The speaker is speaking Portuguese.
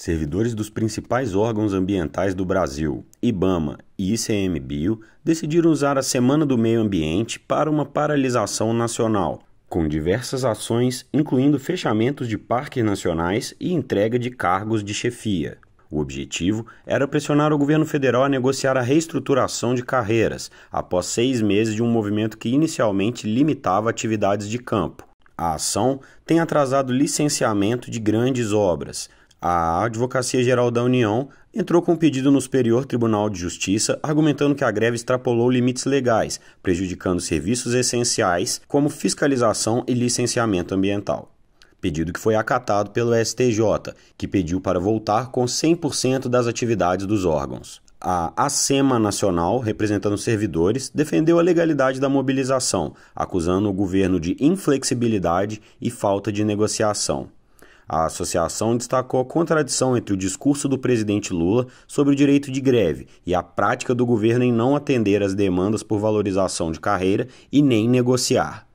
Servidores dos principais órgãos ambientais do Brasil, IBAMA e ICMBio, decidiram usar a Semana do Meio Ambiente para uma paralisação nacional, com diversas ações, incluindo fechamentos de parques nacionais e entrega de cargos de chefia. O objetivo era pressionar o governo federal a negociar a reestruturação de carreiras, após seis meses de um movimento que inicialmente limitava atividades de campo. A ação tem atrasado licenciamento de grandes obras, a Advocacia Geral da União entrou com um pedido no Superior Tribunal de Justiça, argumentando que a greve extrapolou limites legais, prejudicando serviços essenciais como fiscalização e licenciamento ambiental. Pedido que foi acatado pelo STJ, que pediu para voltar com 100% das atividades dos órgãos. A Asema Nacional, representando servidores, defendeu a legalidade da mobilização, acusando o governo de inflexibilidade e falta de negociação. A associação destacou a contradição entre o discurso do presidente Lula sobre o direito de greve e a prática do governo em não atender às demandas por valorização de carreira e nem negociar.